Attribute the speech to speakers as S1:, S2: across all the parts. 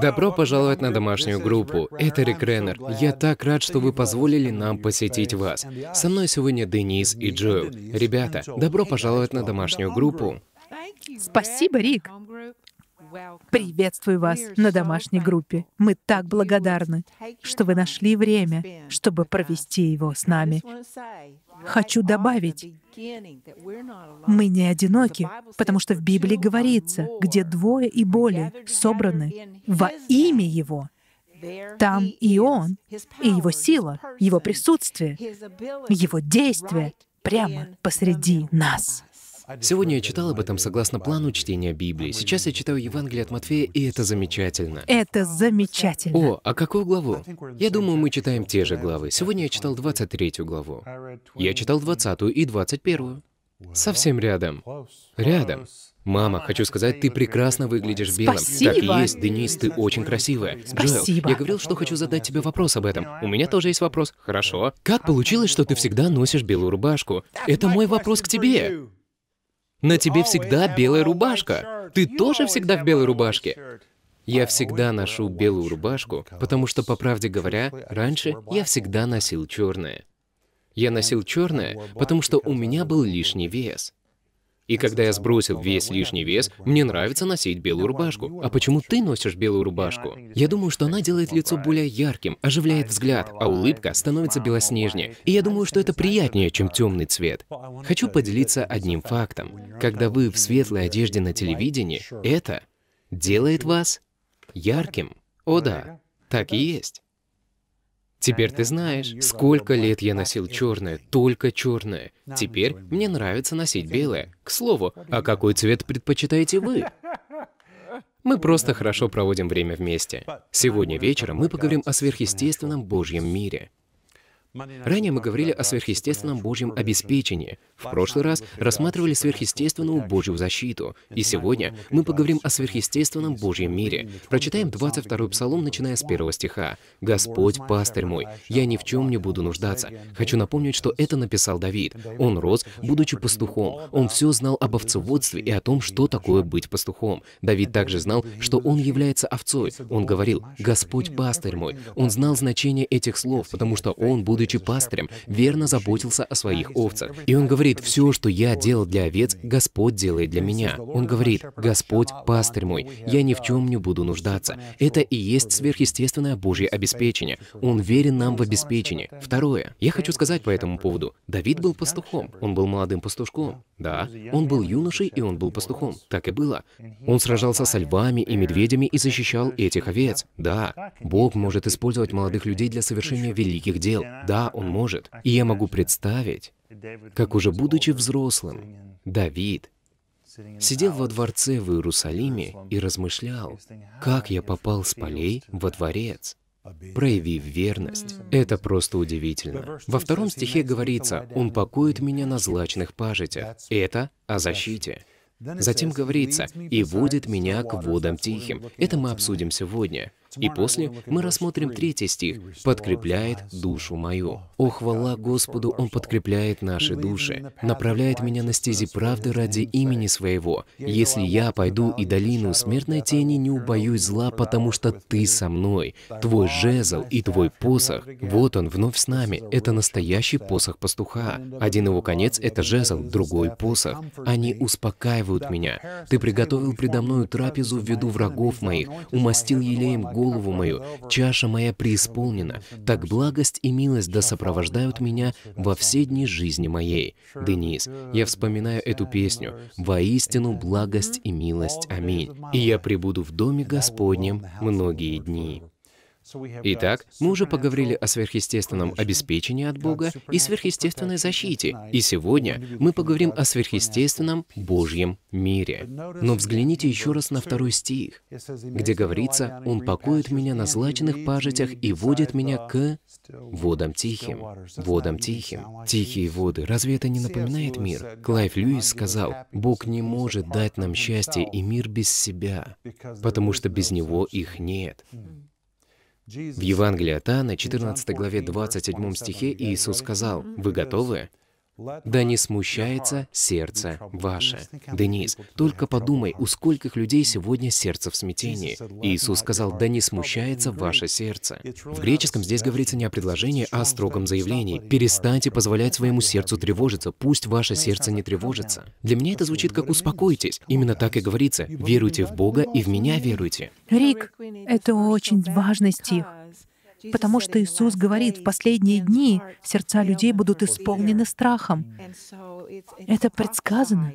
S1: Добро пожаловать на домашнюю группу. Это Рик Реннер. Я так рад, что вы позволили нам посетить вас. Со мной сегодня Денис и Джоэл. Ребята, добро пожаловать на домашнюю группу.
S2: Спасибо, Рик. Приветствую вас на домашней группе. Мы так благодарны, что вы нашли время, чтобы провести его с нами. Хочу добавить, мы не одиноки, потому что в Библии говорится, где двое и более собраны во имя Его, там и Он, и Его сила, Его присутствие, Его действие прямо посреди нас.
S1: Сегодня я читал об этом согласно плану чтения Библии. Сейчас я читаю Евангелие от Матфея, и это замечательно.
S2: Это замечательно.
S1: О, а какую главу? Я думаю, мы читаем те же главы. Сегодня я читал 23 главу. Я читал 20 и 21. Совсем рядом. Рядом. Мама, хочу сказать, ты прекрасно выглядишь белым. Спасибо. Так и есть, Денис, ты очень красивая. Спасибо. Джоэл, я говорил, что хочу задать тебе вопрос об этом. У меня тоже есть вопрос. Хорошо. Как получилось, что ты всегда носишь белую рубашку? Это мой вопрос к тебе. На тебе всегда белая рубашка. Ты тоже всегда в белой рубашке. Я всегда ношу белую рубашку, потому что, по правде говоря, раньше я всегда носил черное. Я носил черное, потому что у меня был лишний вес. И когда я сбросил весь лишний вес, мне нравится носить белую рубашку. А почему ты носишь белую рубашку? Я думаю, что она делает лицо более ярким, оживляет взгляд, а улыбка становится белоснежнее. И я думаю, что это приятнее, чем темный цвет. Хочу поделиться одним фактом. Когда вы в светлой одежде на телевидении, это делает вас ярким. О да, так и есть. Теперь ты знаешь, сколько лет я носил черное, только черное. Теперь мне нравится носить белое. К слову, а какой цвет предпочитаете вы? Мы просто хорошо проводим время вместе. Сегодня вечером мы поговорим о сверхъестественном Божьем мире. Ранее мы говорили о сверхъестественном Божьем обеспечении. В прошлый раз рассматривали сверхъестественную Божью защиту. И сегодня мы поговорим о сверхъестественном Божьем мире. Прочитаем 22-й псалом, начиная с первого стиха. «Господь, пастырь мой, я ни в чем не буду нуждаться». Хочу напомнить, что это написал Давид. Он рос, будучи пастухом. Он все знал об овцеводстве и о том, что такое быть пастухом. Давид также знал, что он является овцой. Он говорил, «Господь, пастырь мой». Он знал значение этих слов, потому что он, будет будучи пастырем, верно заботился о своих овцах. И он говорит, все, что я делал для овец, Господь делает для меня. Он говорит, Господь – пастырь мой, я ни в чем не буду нуждаться. Это и есть сверхъестественное Божье обеспечение. Он верен нам в обеспечении. Второе. Я хочу сказать по этому поводу. Давид был пастухом. Он был молодым пастушком. Да, он был юношей, и он был пастухом. Так и было. Он сражался со львами и медведями и защищал этих овец. Да, Бог может использовать молодых людей для совершения великих дел. Да, да, он может. И я могу представить, как уже будучи взрослым, Давид сидел во дворце в Иерусалиме и размышлял, как я попал с полей во дворец, проявив верность. Это просто удивительно. Во втором стихе говорится, «Он покоит меня на злачных пажитях». Это о защите. Затем говорится, «И водит меня к водам тихим». Это мы обсудим сегодня. И после мы рассмотрим третий стих «Подкрепляет душу мою». О, хвала Господу, Он подкрепляет наши души, направляет меня на стези правды ради имени Своего. Если я пойду и долину смертной тени, не убоюсь зла, потому что Ты со мной. Твой жезл и Твой посох, вот он вновь с нами. Это настоящий посох пастуха. Один его конец — это жезл, другой — посох. Они успокаивают меня. Ты приготовил предо мною трапезу в виду врагов моих, умастил елеем голову голову мою, чаша моя преисполнена, так благость и милость да сопровождают меня во все дни жизни моей». Денис, я вспоминаю эту песню «Воистину благость и милость. Аминь. И я пребуду в доме Господнем многие дни». Итак, мы уже поговорили о сверхъестественном обеспечении от Бога и сверхъестественной защите, и сегодня мы поговорим о сверхъестественном Божьем мире. Но взгляните еще раз на второй стих, где говорится, «Он покоит меня на злачных пажитях и водит меня к водам тихим, водам тихим». Тихие воды, разве это не напоминает мир? Клайв Льюис сказал, «Бог не может дать нам счастье и мир без себя, потому что без Него их нет». Mm. В Евангелии от Иоанна, 14 главе 27 стихе Иисус сказал, «Вы готовы? Да не смущается сердце ваше. Денис, только подумай, у скольких людей сегодня сердце в смятении. Иисус сказал, да не смущается ваше сердце. В греческом здесь говорится не о предложении, а о строгом заявлении. Перестаньте позволять своему сердцу тревожиться, пусть ваше сердце не тревожится. Для меня это звучит как «успокойтесь». Именно так и говорится. «Веруйте в Бога и в меня веруйте».
S2: Рик, это очень важный стих. Потому что Иисус говорит, в последние дни сердца людей будут исполнены страхом. Это предсказано,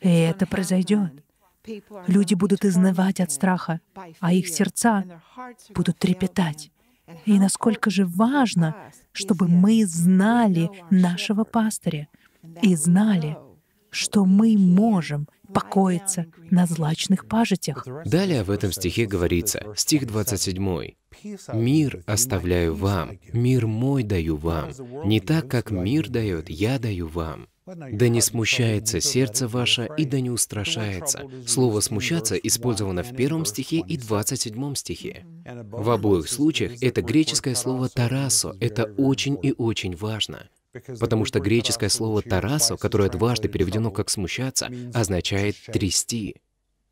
S2: и это произойдет. Люди будут изнывать от страха, а их сердца будут трепетать. И насколько же важно, чтобы мы знали нашего пастыря и знали, что мы можем покоиться на злачных пажитях.
S1: Далее в этом стихе говорится, стих 27. Мир оставляю вам, мир мой даю вам. Не так, как мир дает, я даю вам. Да не смущается сердце ваше, и да не устрашается. Слово «смущаться» использовано в первом стихе и двадцать седьмом стихе. В обоих случаях это греческое слово «тарасо». Это очень и очень важно. Потому что греческое слово «тарасо», которое дважды переведено как «смущаться», означает «трясти».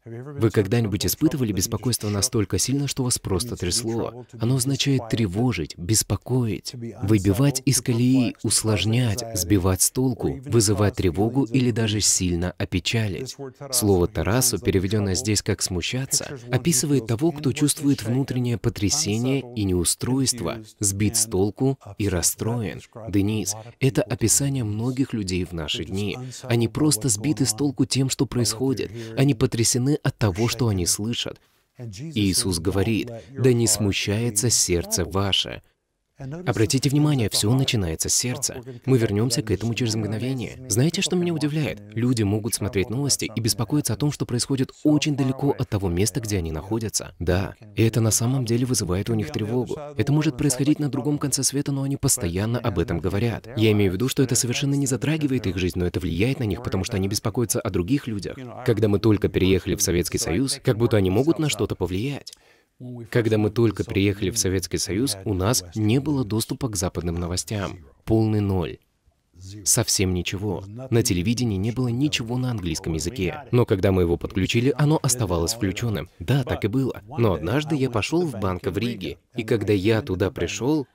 S1: Вы когда-нибудь испытывали беспокойство настолько сильно, что вас просто трясло? Оно означает тревожить, беспокоить, выбивать из колеи, усложнять, сбивать с толку, вызывать тревогу или даже сильно опечалить. Слово «тарасу», переведенное здесь как «смущаться», описывает того, кто чувствует внутреннее потрясение и неустройство, сбит с толку и расстроен. Денис, это описание многих людей в наши дни. Они просто сбиты с толку тем, что происходит. Они потрясены от того, что они слышат. Иисус говорит, «Да не смущается сердце ваше». Обратите внимание, все начинается с сердца. Мы вернемся к этому через мгновение. Знаете, что меня удивляет? Люди могут смотреть новости и беспокоиться о том, что происходит очень далеко от того места, где они находятся. Да, и это на самом деле вызывает у них тревогу. Это может происходить на другом конце света, но они постоянно об этом говорят. Я имею в виду, что это совершенно не затрагивает их жизнь, но это влияет на них, потому что они беспокоятся о других людях. Когда мы только переехали в Советский Союз, как будто они могут на что-то повлиять. Когда мы только приехали в Советский Союз, у нас не было доступа к западным новостям. Полный ноль. Совсем ничего. На телевидении не было ничего на английском языке. Но когда мы его подключили, оно оставалось включенным. Да, так и было. Но однажды я пошел в банк в Риге, и когда я туда пришел,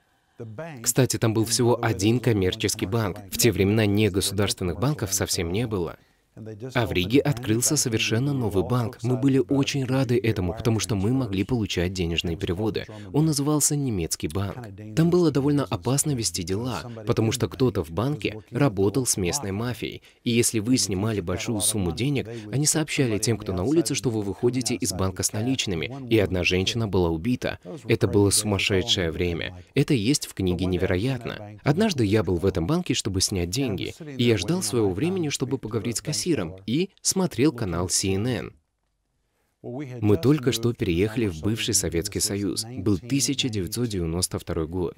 S1: кстати, там был всего один коммерческий банк. В те времена негосударственных банков совсем не было. А в Риге открылся совершенно новый банк. Мы были очень рады этому, потому что мы могли получать денежные переводы. Он назывался «Немецкий банк». Там было довольно опасно вести дела, потому что кто-то в банке работал с местной мафией. И если вы снимали большую сумму денег, они сообщали тем, кто на улице, что вы выходите из банка с наличными, и одна женщина была убита. Это было сумасшедшее время. Это есть в книге «Невероятно». Однажды я был в этом банке, чтобы снять деньги, и я ждал своего времени, чтобы поговорить с кассиром, эфиром и смотрел канал CNN. Мы только что переехали в бывший Советский Союз. Был 1992 год.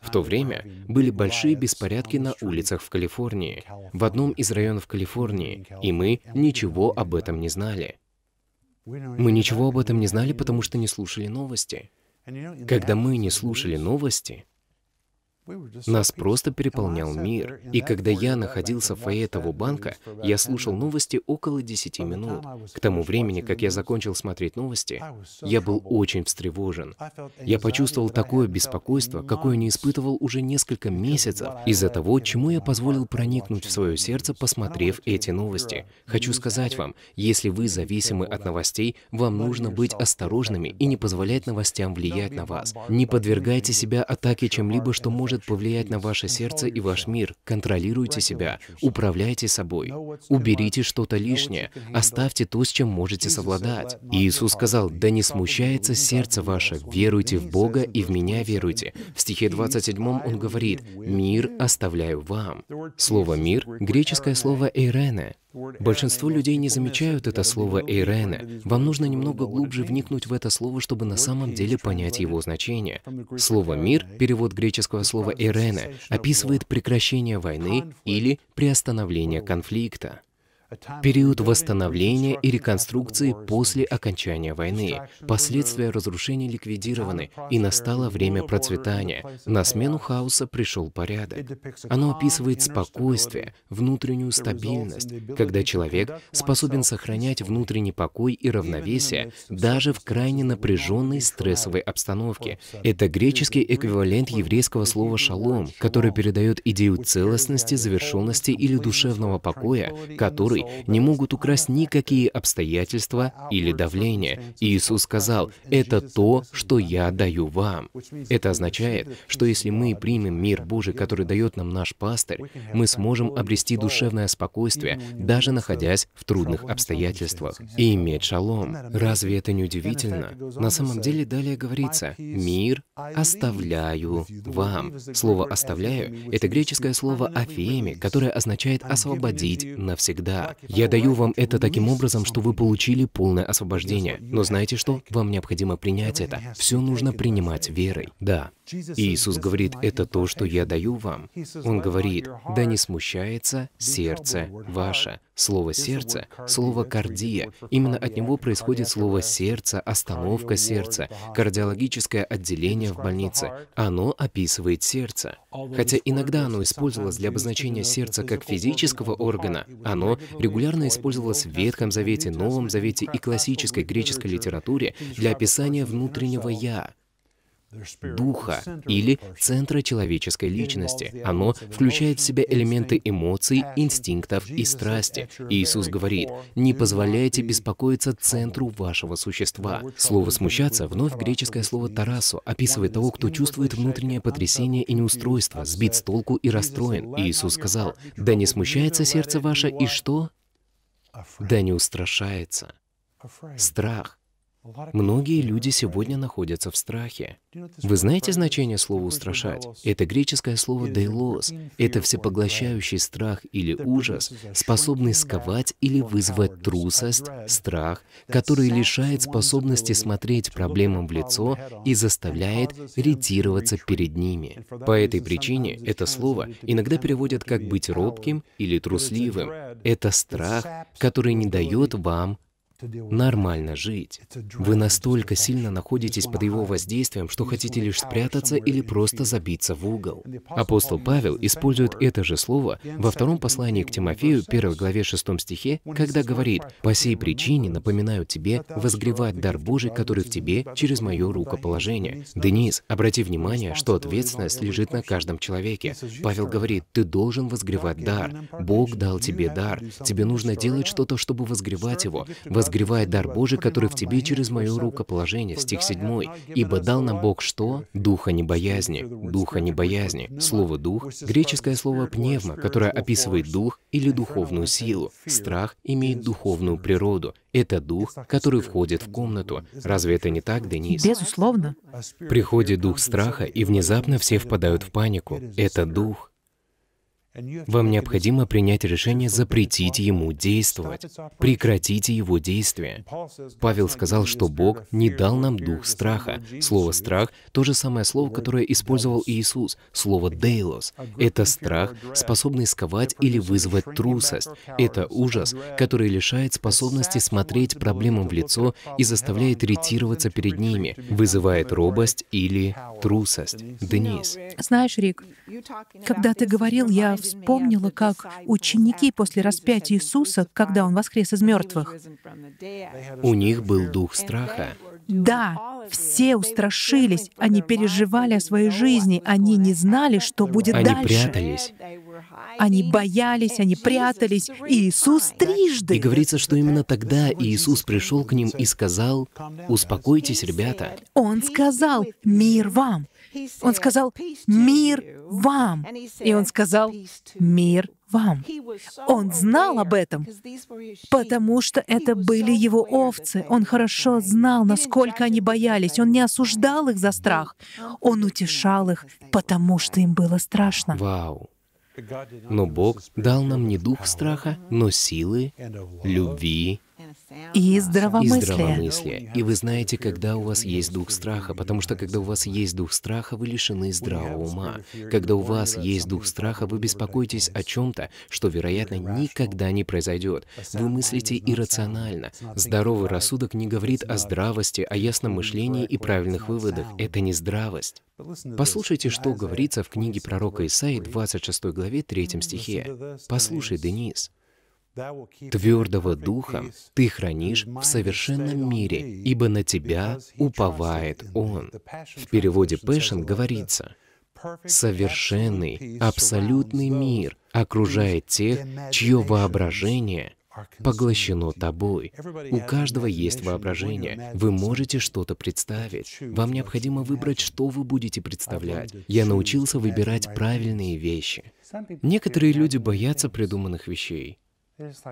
S1: В то время были большие беспорядки на улицах в Калифорнии, в одном из районов Калифорнии, и мы ничего об этом не знали. Мы ничего об этом не знали, потому что не слушали новости. Когда мы не слушали новости, нас просто переполнял мир. И когда я находился в фойе того банка, я слушал новости около 10 минут. К тому времени, как я закончил смотреть новости, я был очень встревожен. Я почувствовал такое беспокойство, какое не испытывал уже несколько месяцев, из-за того, чему я позволил проникнуть в свое сердце, посмотрев эти новости. Хочу сказать вам, если вы зависимы от новостей, вам нужно быть осторожными и не позволять новостям влиять на вас. Не подвергайте себя атаке чем-либо, что может может повлиять на ваше сердце и ваш мир. Контролируйте себя, управляйте собой, уберите что-то лишнее, оставьте то, с чем можете совладать. Иисус сказал, «Да не смущается сердце ваше, веруйте в Бога и в Меня веруйте». В стихе 27 он говорит, «Мир оставляю вам». Слово «мир» — греческое слово «эйрене», Большинство людей не замечают это слово «эйрене». Вам нужно немного глубже вникнуть в это слово, чтобы на самом деле понять его значение. Слово «мир», перевод греческого слова «эйрене», описывает прекращение войны или приостановление конфликта период восстановления и реконструкции после окончания войны. Последствия разрушений ликвидированы, и настало время процветания. На смену хаоса пришел порядок. Оно описывает спокойствие, внутреннюю стабильность, когда человек способен сохранять внутренний покой и равновесие даже в крайне напряженной стрессовой обстановке. Это греческий эквивалент еврейского слова «шалом», который передает идею целостности, завершенности или душевного покоя, который не могут украсть никакие обстоятельства или давление. Иисус сказал, «Это то, что я даю вам». Это означает, что если мы примем мир Божий, который дает нам наш пастырь, мы сможем обрести душевное спокойствие, даже находясь в трудных обстоятельствах, и иметь шалом. Разве это не удивительно? На самом деле далее говорится, «Мир оставляю вам». Слово «оставляю» — это греческое слово афеми, которое означает «освободить навсегда». Я даю вам это таким образом, что вы получили полное освобождение. Но знаете что? Вам необходимо принять это. Все нужно принимать верой. Да. Иисус говорит, это то, что я даю вам. Он говорит, да не смущается сердце ваше. Слово «сердце», слово «кардия», именно от него происходит слово «сердце», остановка сердца, кардиологическое отделение в больнице. Оно описывает сердце. Хотя иногда оно использовалось для обозначения сердца как физического органа, оно регулярно использовалось в Ветхом Завете, Новом Завете и классической греческой литературе для описания внутреннего «я» духа или центра человеческой личности. Оно включает в себя элементы эмоций, инстинктов и страсти. Иисус говорит, «Не позволяйте беспокоиться центру вашего существа». Слово «смущаться» вновь греческое слово тарасу описывает того, кто чувствует внутреннее потрясение и неустройство, сбит с толку и расстроен. Иисус сказал, «Да не смущается сердце ваше, и что? Да не устрашается». Страх Многие люди сегодня находятся в страхе. Вы знаете значение слова «устрашать»? Это греческое слово «дейлос». Это всепоглощающий страх или ужас, способный сковать или вызвать трусость, страх, который лишает способности смотреть проблемам в лицо и заставляет ретироваться перед ними. По этой причине это слово иногда переводят как «быть робким» или «трусливым». Это страх, который не дает вам нормально жить. Вы настолько сильно находитесь под его воздействием, что хотите лишь спрятаться или просто забиться в угол. Апостол Павел использует это же слово во втором послании к Тимофею, 1 главе 6 стихе, когда говорит «По сей причине напоминаю тебе возгревать дар Божий, который в тебе через мое рукоположение». Денис, обрати внимание, что ответственность лежит на каждом человеке. Павел говорит, ты должен возгревать дар. Бог дал тебе дар. Тебе нужно делать что-то, чтобы возгревать его. Возгревать подогревает дар Божий, который в тебе через мое рукоположение. Стих 7. «Ибо дал нам Бог что? Духа небоязни». Духа небоязни. Слово «дух» — греческое слово «пневма», которое описывает дух или духовную силу. Страх имеет духовную природу. Это дух, который входит в комнату. Разве это не так, Денис?
S2: Безусловно.
S1: Приходит дух страха, и внезапно все впадают в панику. Это дух. Вам необходимо принять решение запретить ему действовать. Прекратите его действия. Павел сказал, что Бог не дал нам дух страха. Слово «страх» — то же самое слово, которое использовал Иисус, слово «дейлос». Это страх, способный сковать или вызвать трусость. Это ужас, который лишает способности смотреть проблемам в лицо и заставляет ретироваться перед ними, вызывает робость или трусость. Денис.
S2: Знаешь, Рик, когда ты говорил, я вспомнила, как ученики после распятия Иисуса, когда Он воскрес из мертвых,
S1: у них был дух страха.
S2: Да, все устрашились, они переживали о своей жизни, они не знали, что будет они дальше. Они прятались. Они боялись, они прятались, и Иисус трижды.
S1: И говорится, что именно тогда Иисус пришел к ним и сказал, «Успокойтесь, ребята».
S2: Он сказал, «Мир вам». Он сказал, «Мир вам!» И он сказал, «Мир вам!» Он знал об этом, потому что это были его овцы. Он хорошо знал, насколько они боялись. Он не осуждал их за страх. Он утешал их, потому что им было страшно.
S1: Вау! Но Бог дал нам не дух страха, но силы, любви
S2: и здравомыслия. И здравомыслия.
S1: И вы знаете, когда у вас есть дух страха, потому что когда у вас есть дух страха, вы лишены здравого ума. Когда у вас есть дух страха, вы беспокоитесь о чем-то, что, вероятно, никогда не произойдет. Вы мыслите иррационально. Здоровый рассудок не говорит о здравости, о ясном мышлении и правильных выводах. Это не здравость. Послушайте, что говорится в книге пророка Исаии, 26 главе, 3 стихе. «Послушай, Денис, Твердого духа ты хранишь в совершенном мире, ибо на тебя уповает он. В переводе Пэшен говорится, совершенный, абсолютный мир окружает тех, чье воображение поглощено тобой. У каждого есть воображение. Вы можете что-то представить. Вам необходимо выбрать, что вы будете представлять. Я научился выбирать правильные вещи. Некоторые люди боятся придуманных вещей.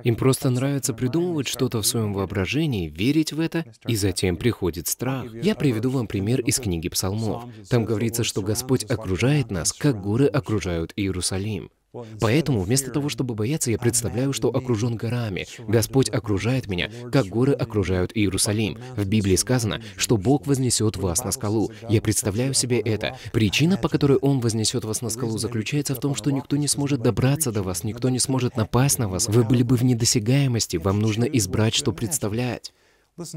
S1: Им просто нравится придумывать что-то в своем воображении, верить в это, и затем приходит страх. Я приведу вам пример из книги Псалмов. Там говорится, что Господь окружает нас, как горы окружают Иерусалим. Поэтому вместо того, чтобы бояться, я представляю, что окружен горами. Господь окружает меня, как горы окружают Иерусалим. В Библии сказано, что Бог вознесет вас на скалу. Я представляю себе это. Причина, по которой Он вознесет вас на скалу, заключается в том, что никто не сможет добраться до вас, никто не сможет напасть на вас. Вы были бы в недосягаемости, вам нужно избрать, что представлять.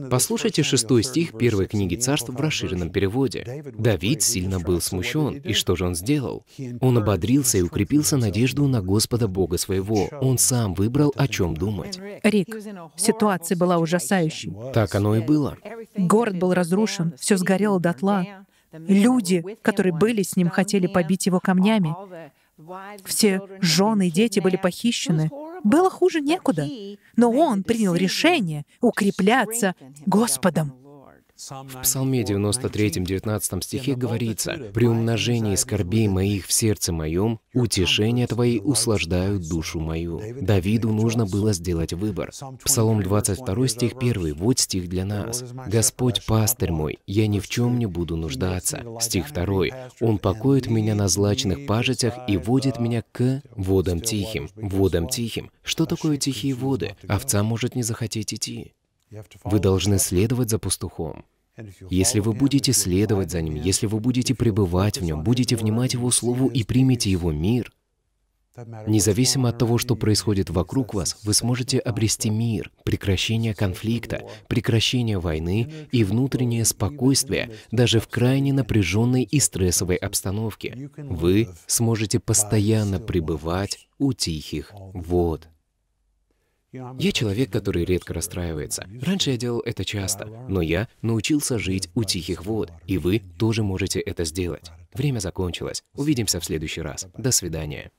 S1: Послушайте шестой стих первой книги царств в расширенном переводе. «Давид сильно был смущен, и что же он сделал? Он ободрился и укрепился надежду на Господа Бога своего. Он сам выбрал, о чем думать».
S2: Рик, ситуация была ужасающей.
S1: Так оно и было.
S2: Город был разрушен, все сгорело дотла. Люди, которые были с ним, хотели побить его камнями. Все жены и дети были похищены. Было хуже некуда. Но он принял решение укрепляться Господом.
S1: В Псалме 93, 19 стихе говорится, «При умножении скорбей моих в сердце моем, утешения Твои услаждают душу мою». Давиду нужно было сделать выбор. Псалом 22, стих 1, вот стих для нас. «Господь пастырь мой, я ни в чем не буду нуждаться». Стих 2. «Он покоит меня на злачных пажитях и водит меня к водам тихим». Водам тихим. Что такое тихие воды? Овца может не захотеть идти. Вы должны следовать за пастухом. Если вы будете следовать за ним, если вы будете пребывать в нем, будете внимать его слову и примете его мир, независимо от того, что происходит вокруг вас, вы сможете обрести мир, прекращение конфликта, прекращение войны и внутреннее спокойствие даже в крайне напряженной и стрессовой обстановке. Вы сможете постоянно пребывать у тихих вод. Я человек, который редко расстраивается. Раньше я делал это часто, но я научился жить у тихих вод, и вы тоже можете это сделать. Время закончилось. Увидимся в следующий раз. До свидания.